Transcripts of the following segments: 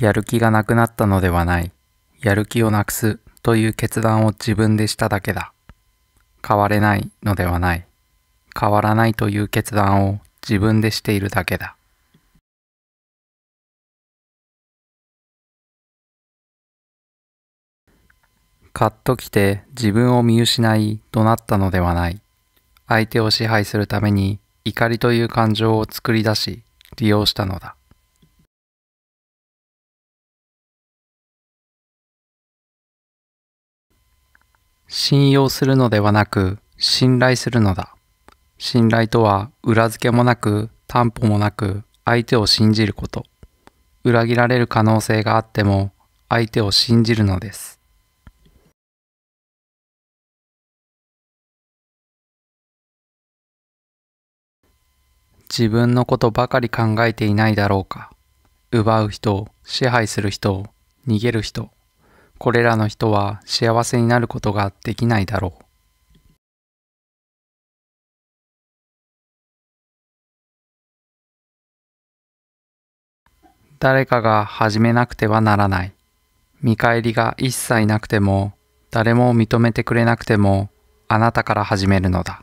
やる気がなくなったのではない。やる気をなくすという決断を自分でしただけだ。変われないのではない。変わらないという決断を自分でしているだけだ。カッときて自分を見失い怒鳴ったのではない。相手を支配するために怒りという感情を作り出し利用したのだ。信用するのではなく信頼するのだ。信頼とは裏付けもなく担保もなく相手を信じること。裏切られる可能性があっても相手を信じるのです。自分のことばかり考えていないだろうか。奪う人、支配する人、逃げる人。これらの人は幸せになることができないだろう。誰かが始めなくてはならない。見返りが一切なくても、誰も認めてくれなくても、あなたから始めるのだ。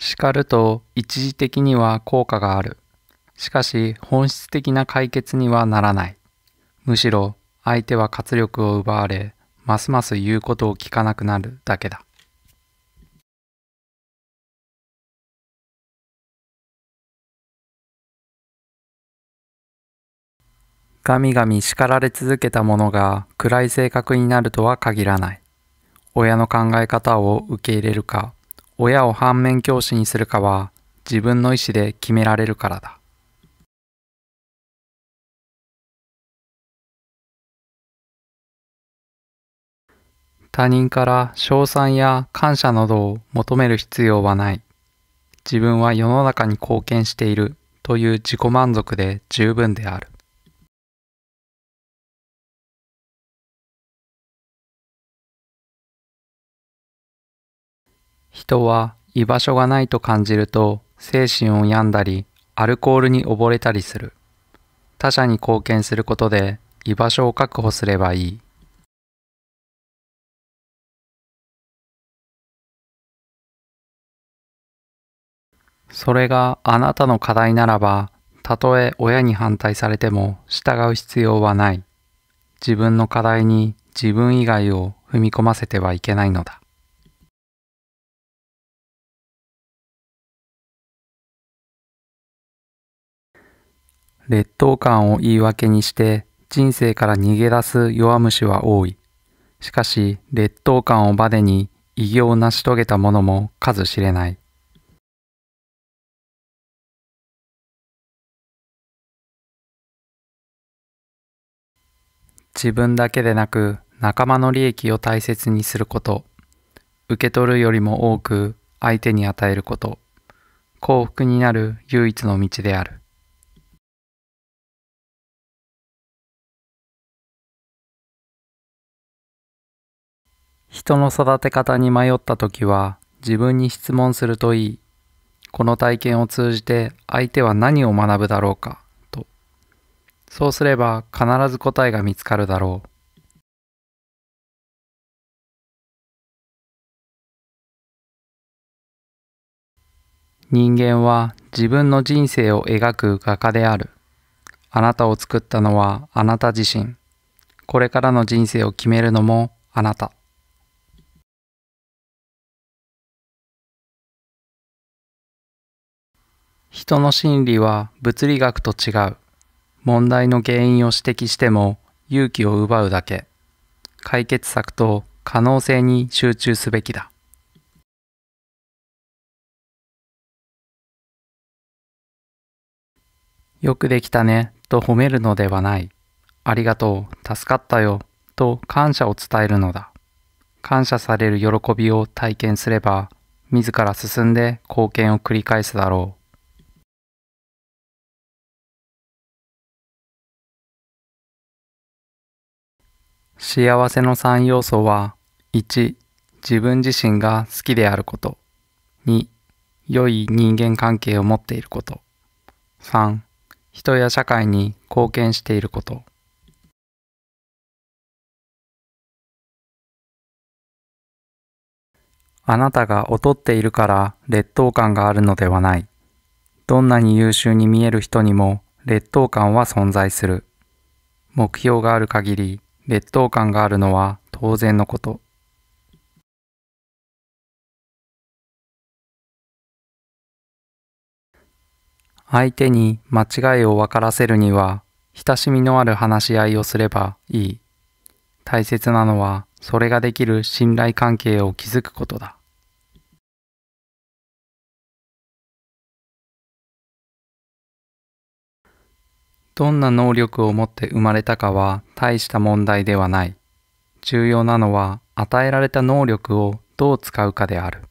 叱ると一時的には効果がある。しかし本質的な解決にはならない。むしろ相手は活力を奪われ、ますます言うことを聞かなくなるだけだ。ガミガミ叱られ続けたものが暗い性格になるとは限らない。親の考え方を受け入れるか親を反面教師にするかは自分の意思で決められるからだ。他人から称賛や感謝などを求める必要はない。自分は世の中に貢献しているという自己満足で十分である。人は居場所がないと感じると精神を病んだりアルコールに溺れたりする他者に貢献することで居場所を確保すればいいそれがあなたの課題ならばたとえ親に反対されても従う必要はない自分の課題に自分以外を踏み込ませてはいけないのだ劣等感を言い訳にして人生から逃げ出す弱虫は多い。しかし、劣等感をバネに偉業を成し遂げた者も数知れない。自分だけでなく仲間の利益を大切にすること。受け取るよりも多く相手に与えること。幸福になる唯一の道である。人の育て方に迷った時は自分に質問するといい。この体験を通じて相手は何を学ぶだろうかと。そうすれば必ず答えが見つかるだろう。人間は自分の人生を描く画家である。あなたを作ったのはあなた自身。これからの人生を決めるのもあなた。人の心理は物理学と違う。問題の原因を指摘しても勇気を奪うだけ。解決策と可能性に集中すべきだ。よくできたねと褒めるのではない。ありがとう、助かったよと感謝を伝えるのだ。感謝される喜びを体験すれば、自ら進んで貢献を繰り返すだろう。幸せの3要素は1自分自身が好きであること2良い人間関係を持っていること3人や社会に貢献していることあなたが劣っているから劣等感があるのではないどんなに優秀に見える人にも劣等感は存在する目標がある限り劣等感があるのは当然のこと。相手に間違いを分からせるには、親しみのある話し合いをすればいい。大切なのは、それができる信頼関係を築くことだ。どんな能力を持って生まれたかは大した問題ではない。重要なのは与えられた能力をどう使うかである。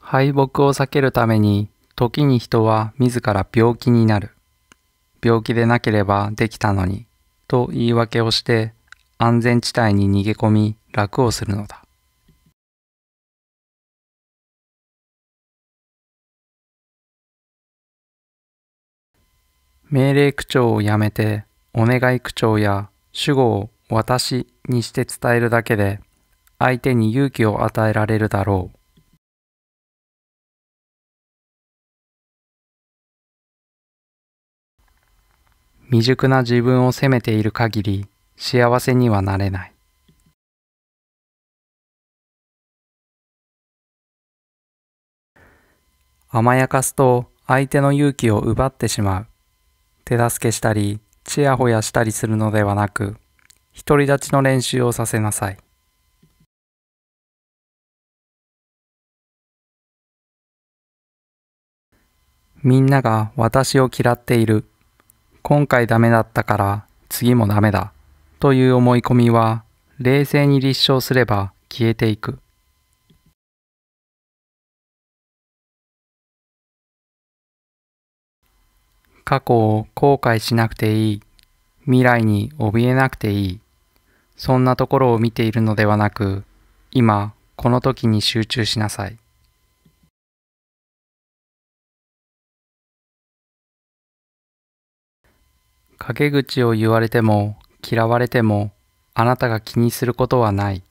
敗北を避けるために時に人は自ら病気になる。病気でなければできたのに、と言い訳をして安全地帯に逃げ込み楽をするのだ。命令口調をやめてお願い口調や主語を私にして伝えるだけで相手に勇気を与えられるだろう。未熟な自分を責めている限り幸せにはなれない。甘やかすと相手の勇気を奪ってしまう。手助けしたり、ちやほやしたりするのではなく、独り立ちの練習をさせなさい。みんなが私を嫌っている。今回ダメだったから次もダメだ。という思い込みは冷静に立証すれば消えていく。過去を後悔しなくていい。未来に怯えなくていい。そんなところを見ているのではなく、今、この時に集中しなさい。陰口を言われても嫌われてもあなたが気にすることはない。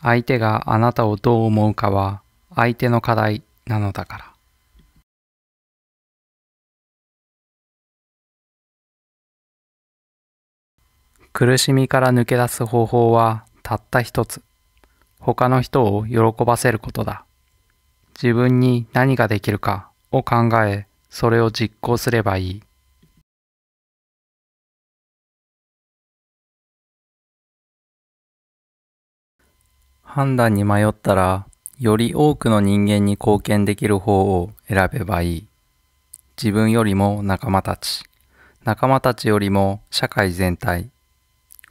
相手があなたをどう思うかは相手の課題なのだから。苦しみから抜け出す方法はたった一つ。他の人を喜ばせることだ。自分に何ができるかを考え、それを実行すればいい。判断に迷ったら、より多くの人間に貢献できる方を選べばいい。自分よりも仲間たち、仲間たちよりも社会全体、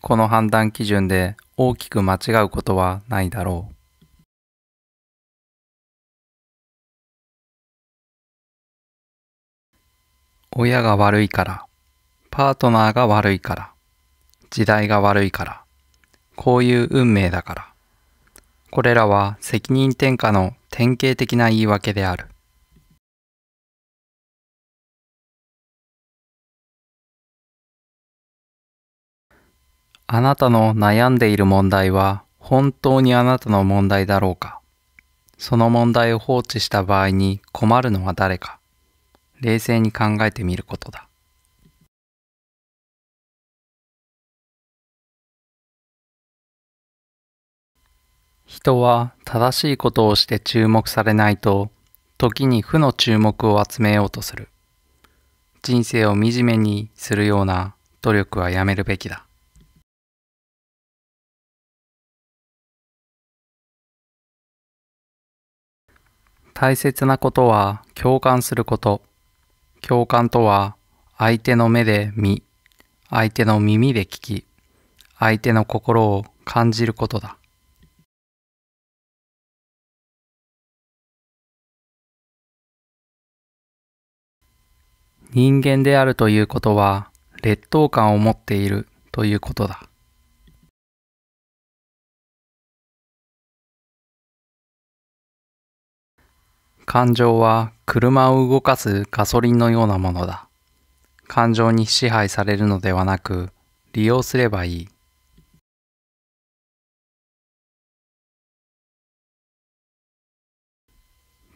この判断基準で大きく間違うことはないだろう。親が悪いから、パートナーが悪いから、時代が悪いから、こういう運命だから。これらは責任転嫁の典型的な言い訳である。あなたの悩んでいる問題は本当にあなたの問題だろうかその問題を放置した場合に困るのは誰か冷静に考えてみることだ。人は正しいことをして注目されないと時に負の注目を集めようとする人生を惨めにするような努力はやめるべきだ。大切なことは共感すること。共感とは相手の目で見、相手の耳で聞き、相手の心を感じることだ。人間であるということは劣等感を持っているということだ。感情は車を動かすガソリンのようなものだ。感情に支配されるのではなく、利用すればいい。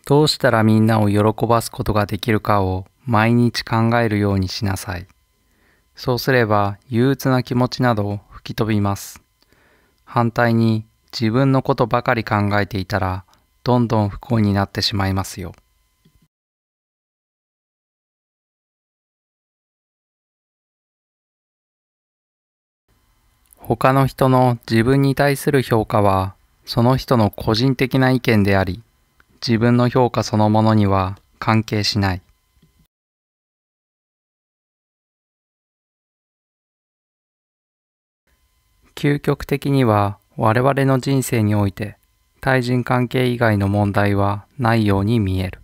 どうしたらみんなを喜ばすことができるかを毎日考えるようにしなさい。そうすれば憂鬱な気持ちなど吹き飛びます。反対に自分のことばかり考えていたらどんどん不幸になってしまいますよ。他の人の自分に対する評価はその人の個人的な意見であり自分の評価そのものには関係しない。究極的には我々の人生において対人関係以外の問題はないように見える。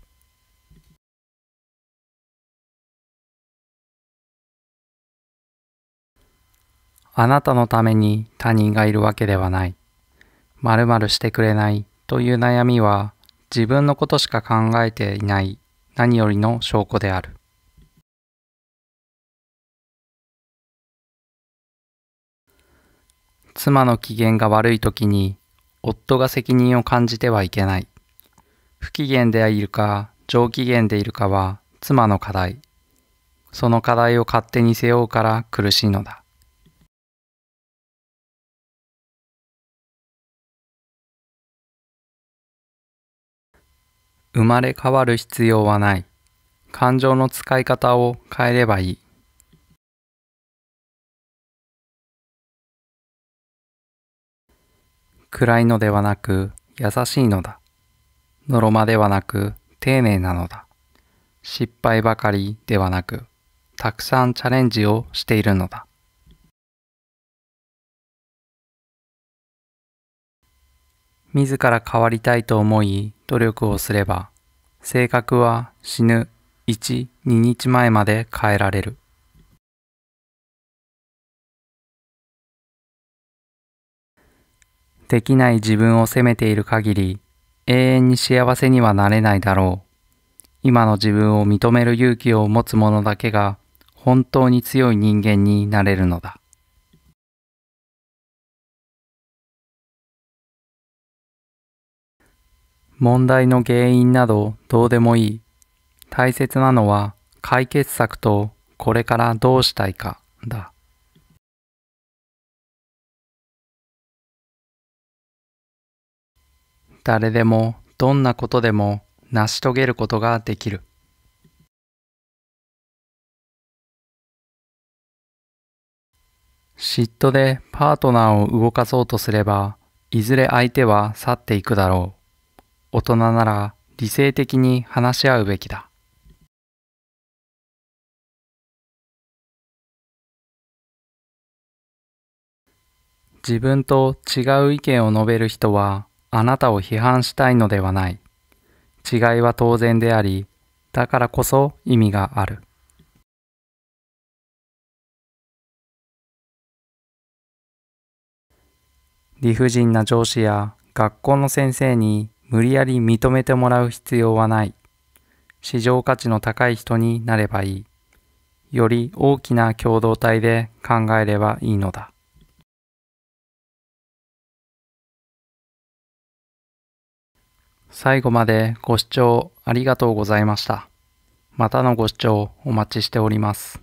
あなたのために他人がいるわけではない。〇〇してくれないという悩みは自分のことしか考えていない何よりの証拠である。妻の機嫌が悪い時に夫が責任を感じてはいけない。不機嫌でいるか、上機嫌でいるかは妻の課題。その課題を勝手に背負うから苦しいのだ。生まれ変わる必要はない。感情の使い方を変えればいい。暗いのではなく優しいのだ。のろまではなく丁寧なのだ。失敗ばかりではなく、たくさんチャレンジをしているのだ。自ら変わりたいと思い努力をすれば、性格は死ぬ1、2日前まで変えられる。できない自分を責めている限り永遠に幸せにはなれないだろう。今の自分を認める勇気を持つ者だけが本当に強い人間になれるのだ。問題の原因などどうでもいい。大切なのは解決策とこれからどうしたいかだ。誰でもどんなことでも成し遂げることができる。嫉妬でパートナーを動かそうとすれば、いずれ相手は去っていくだろう。大人なら理性的に話し合うべきだ。自分と違う意見を述べる人はあなたを批判したいのではない。違いは当然であり、だからこそ意味がある。理不尽な上司や学校の先生に無理やり認めてもらう必要はない。市場価値の高い人になればいい。より大きな共同体で考えればいいのだ。最後までご視聴ありがとうございました。またのご視聴お待ちしております。